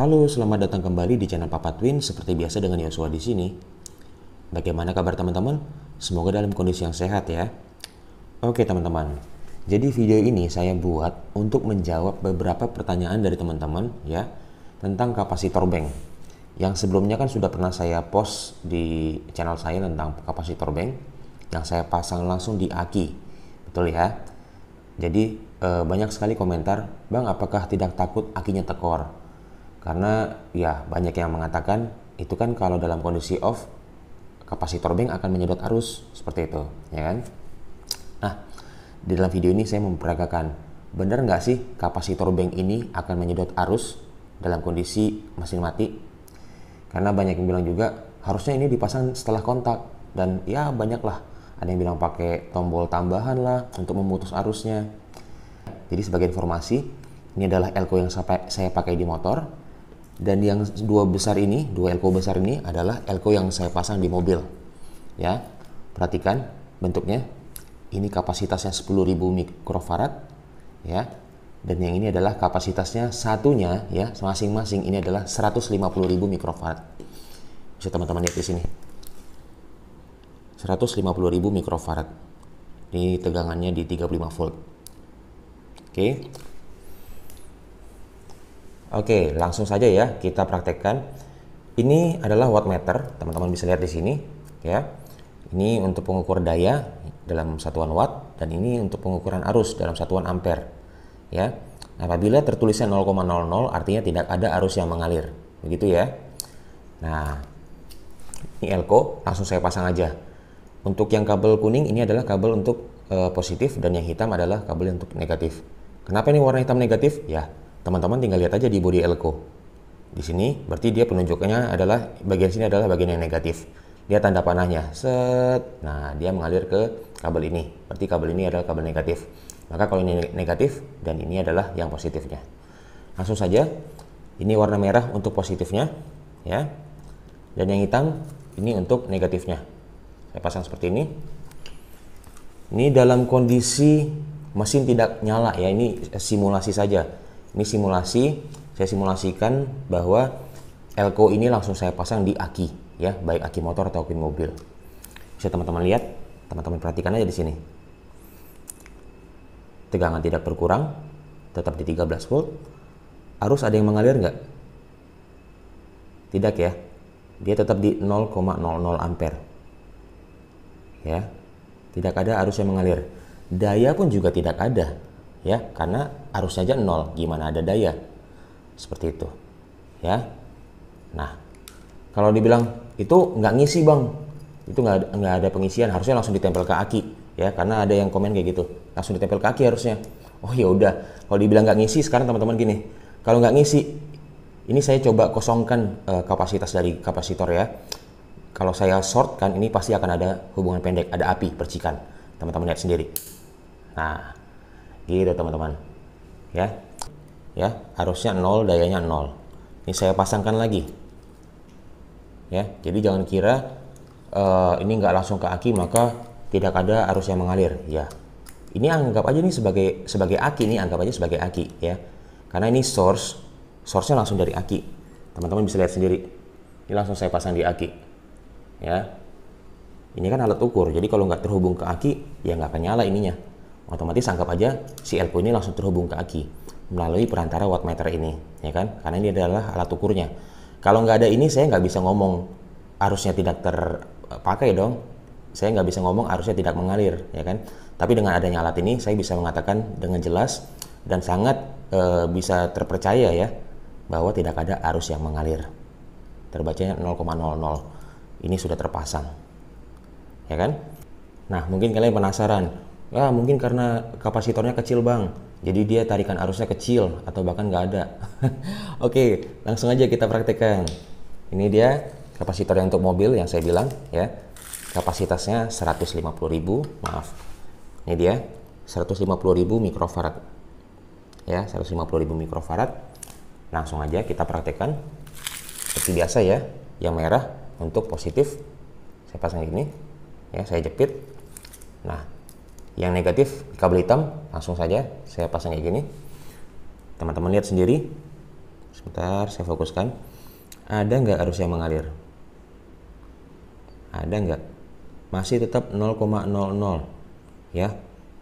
Halo, selamat datang kembali di channel Papa Twin. Seperti biasa dengan Yosua di sini. Bagaimana kabar teman-teman? Semoga dalam kondisi yang sehat ya. Oke teman-teman, jadi video ini saya buat untuk menjawab beberapa pertanyaan dari teman-teman ya tentang kapasitor bank. Yang sebelumnya kan sudah pernah saya post di channel saya tentang kapasitor bank yang saya pasang langsung di aki. Betul ya? Jadi eh, banyak sekali komentar, "Bang, apakah tidak takut akinya tekor?" Karena ya banyak yang mengatakan itu kan kalau dalam kondisi off kapasitor bank akan menyedot arus seperti itu, ya kan? Nah, di dalam video ini saya memperagakan benar nggak sih kapasitor bank ini akan menyedot arus dalam kondisi mesin mati? Karena banyak yang bilang juga harusnya ini dipasang setelah kontak dan ya banyaklah ada yang bilang pakai tombol tambahan lah untuk memutus arusnya. Jadi sebagai informasi, ini adalah elko yang saya pakai di motor dan yang dua besar ini dua elko besar ini adalah elko yang saya pasang di mobil ya perhatikan bentuknya ini kapasitasnya 10.000 mikrofarad ya dan yang ini adalah kapasitasnya satunya ya masing-masing ini adalah 150.000 mikrofarad bisa teman-teman lihat di sini 150.000 mikrofarad ini tegangannya di 35 volt oke Oke, langsung saja ya kita praktekkan. Ini adalah watt meter, teman-teman bisa lihat di sini ya. Ini untuk pengukur daya dalam satuan watt dan ini untuk pengukuran arus dalam satuan ampere ya. Nah, Apabila tertulisnya 0,00 artinya tidak ada arus yang mengalir. Begitu ya. Nah, ini elko langsung saya pasang aja. Untuk yang kabel kuning ini adalah kabel untuk e, positif dan yang hitam adalah kabel untuk negatif. Kenapa ini warna hitam negatif? Ya, teman-teman tinggal lihat aja di body elko. Di sini berarti dia penunjuknya adalah bagian sini adalah bagian yang negatif. Dia tanda panahnya, set. Nah, dia mengalir ke kabel ini. Berarti kabel ini adalah kabel negatif. Maka kalau ini negatif dan ini adalah yang positifnya. Langsung saja, ini warna merah untuk positifnya, ya. Dan yang hitam ini untuk negatifnya. Saya pasang seperti ini. Ini dalam kondisi mesin tidak nyala ya, ini simulasi saja ini simulasi saya simulasikan bahwa elko ini langsung saya pasang di aki ya baik aki motor atau ataupun mobil bisa teman-teman lihat teman-teman perhatikan aja di sini tegangan tidak berkurang tetap di 13 volt arus ada yang mengalir nggak tidak ya dia tetap di 0,00 ampere ya tidak ada arus yang mengalir daya pun juga tidak ada ya karena arusnya aja nol gimana ada daya seperti itu ya nah kalau dibilang itu nggak ngisi bang itu nggak nggak ada pengisian harusnya langsung ditempel ke aki ya karena ada yang komen kayak gitu langsung ditempel ke aki harusnya oh ya udah kalau dibilang nggak ngisi sekarang teman-teman gini kalau nggak ngisi ini saya coba kosongkan uh, kapasitas dari kapasitor ya kalau saya short kan ini pasti akan ada hubungan pendek ada api percikan teman-teman lihat sendiri nah gitu teman-teman ya ya harusnya nol dayanya nol ini saya pasangkan lagi ya jadi jangan kira uh, ini nggak langsung ke aki maka tidak ada arus yang mengalir ya ini anggap aja nih sebagai sebagai aki nih anggap aja sebagai aki ya karena ini source source-nya langsung dari aki teman-teman bisa lihat sendiri ini langsung saya pasang di aki ya ini kan alat ukur jadi kalau nggak terhubung ke aki ya nggak akan nyala ininya otomatis anggap aja si elpo ini langsung terhubung ke aki melalui perantara wattmeter ini ya kan karena ini adalah alat ukurnya kalau nggak ada ini saya nggak bisa ngomong arusnya tidak terpakai dong saya nggak bisa ngomong arusnya tidak mengalir ya kan tapi dengan adanya alat ini saya bisa mengatakan dengan jelas dan sangat e, bisa terpercaya ya bahwa tidak ada arus yang mengalir terbacanya 0,00 ini sudah terpasang ya kan nah mungkin kalian penasaran Ya mungkin karena kapasitornya kecil bang jadi dia tarikan arusnya kecil atau bahkan nggak ada oke langsung aja kita praktekkan ini dia kapasitor yang untuk mobil yang saya bilang ya kapasitasnya 150.000 maaf ini dia 150.000 mikrofarad ya 150.000 mikrofarad langsung aja kita praktekkan seperti biasa ya yang merah untuk positif saya pasang ini ya saya jepit nah yang negatif kabel hitam langsung saja saya pasang kayak gini. Teman-teman lihat sendiri. Sebentar saya fokuskan. Ada nggak arus yang mengalir? Ada nggak? Masih tetap 0,00 ya.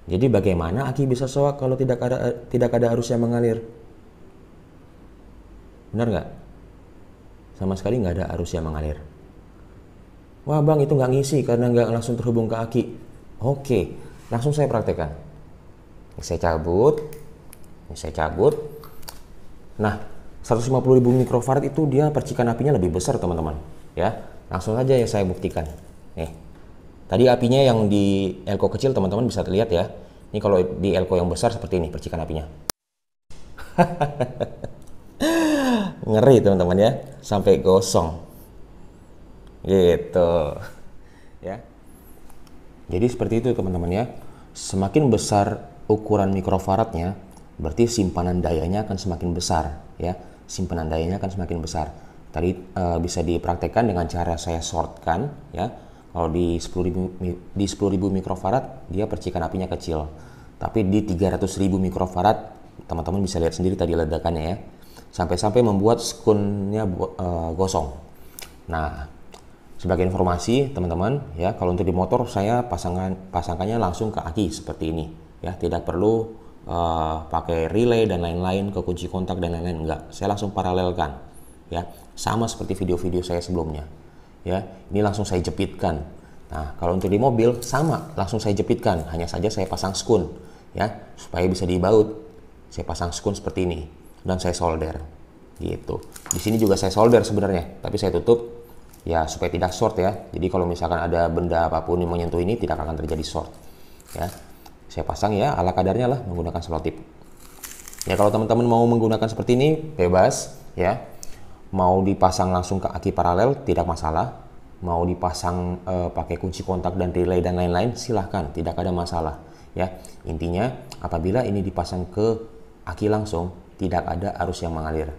Jadi bagaimana aki bisa soak kalau tidak ada tidak ada arus yang mengalir? Benar nggak? Sama sekali nggak ada arus yang mengalir. Wah bang itu nggak ngisi karena nggak langsung terhubung ke aki. Oke, langsung saya praktekkan saya cabut saya cabut nah 150.000 mikrofarad itu dia percikan apinya lebih besar teman-teman ya langsung aja ya saya buktikan nih tadi apinya yang di elko kecil teman-teman bisa terlihat ya ini kalau di elko yang besar seperti ini percikan apinya ngeri teman-teman ya sampai gosong gitu ya jadi seperti itu ya, teman-teman ya. Semakin besar ukuran mikrofaradnya, berarti simpanan dayanya akan semakin besar ya. Simpanan dayanya akan semakin besar. Tadi e, bisa dipraktekkan dengan cara saya shortkan ya. Kalau di 10.000 di 10.000 mikrofarad dia percikan apinya kecil. Tapi di 300.000 mikrofarad teman-teman bisa lihat sendiri tadi ledakannya ya. Sampai-sampai membuat skunnya e, gosong. Nah, sebagai informasi teman-teman ya kalau untuk di motor saya pasangan pasangkannya langsung ke aki seperti ini ya tidak perlu uh, pakai relay dan lain-lain ke kunci kontak dan lain-lain enggak saya langsung paralelkan ya sama seperti video-video saya sebelumnya ya ini langsung saya jepitkan nah kalau untuk di mobil sama langsung saya jepitkan hanya saja saya pasang skun ya supaya bisa dibaut saya pasang skun seperti ini dan saya solder gitu di sini juga saya solder sebenarnya tapi saya tutup ya supaya tidak short ya. Jadi kalau misalkan ada benda apapun yang menyentuh ini tidak akan terjadi short. Ya. Saya pasang ya ala kadarnya lah menggunakan selotip. Ya kalau teman-teman mau menggunakan seperti ini bebas ya. Mau dipasang langsung ke aki paralel tidak masalah. Mau dipasang e, pakai kunci kontak dan relay dan lain-lain silahkan tidak ada masalah ya. Intinya apabila ini dipasang ke aki langsung tidak ada arus yang mengalir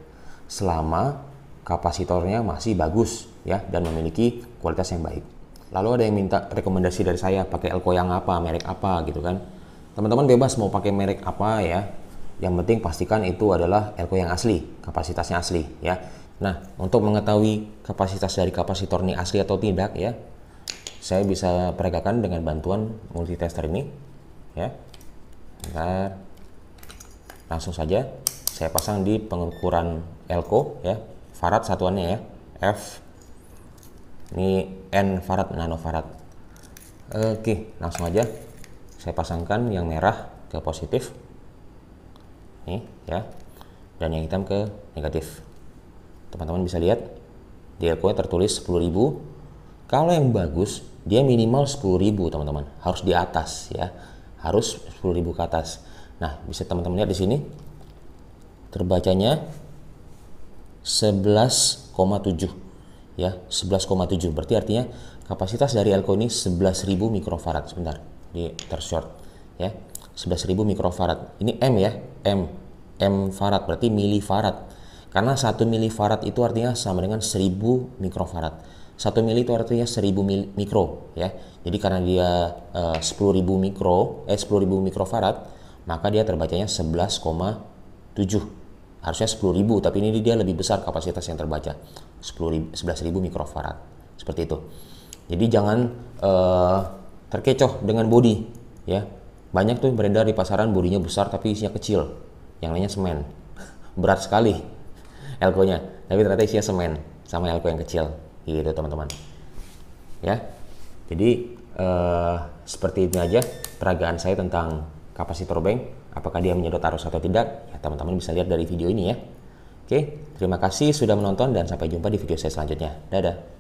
selama kapasitornya masih bagus ya dan memiliki kualitas yang baik. Lalu ada yang minta rekomendasi dari saya pakai elko yang apa, merek apa gitu kan. Teman-teman bebas mau pakai merek apa ya. Yang penting pastikan itu adalah elko yang asli, kapasitasnya asli ya. Nah, untuk mengetahui kapasitas dari kapasitor ini asli atau tidak ya, saya bisa peragakan dengan bantuan multitester ini ya. Bentar. Langsung saja saya pasang di pengukuran elko ya farad satuannya ya F ini N farad nano Farad oke langsung aja saya pasangkan yang merah ke positif nih ya dan yang hitam ke negatif teman-teman bisa lihat di kue tertulis 10.000 kalau yang bagus dia minimal 10.000 teman-teman harus di atas ya harus 10.000 ke atas nah bisa teman-teman lihat di sini terbacanya 11,7 ya 11,7 berarti artinya kapasitas dari elko ini 11.000 mikrofarad sebentar di tershort ya 11.000 mikrofarad ini m ya m m farad berarti milifarad karena 1 milifarad itu artinya sama dengan 1000 mikrofarad 1 mili itu artinya 1000 mil, mikro ya jadi karena dia eh, uh, 10.000 mikro eh 10.000 mikrofarad maka dia terbacanya 11,7 harusnya 10.000 tapi ini dia lebih besar kapasitas yang terbaca 10.000 11.000 mikrofarad seperti itu jadi jangan uh, terkecoh dengan body ya banyak tuh beredar di pasaran bodinya besar tapi isinya kecil yang lainnya semen berat sekali elko nya, tapi ternyata isinya semen sama elko yang kecil gitu teman-teman ya jadi uh, seperti ini aja peragaan saya tentang kapasitor bank Apakah dia menyedot arus atau tidak? Ya, teman-teman bisa lihat dari video ini ya. Oke, terima kasih sudah menonton dan sampai jumpa di video saya selanjutnya. Dadah.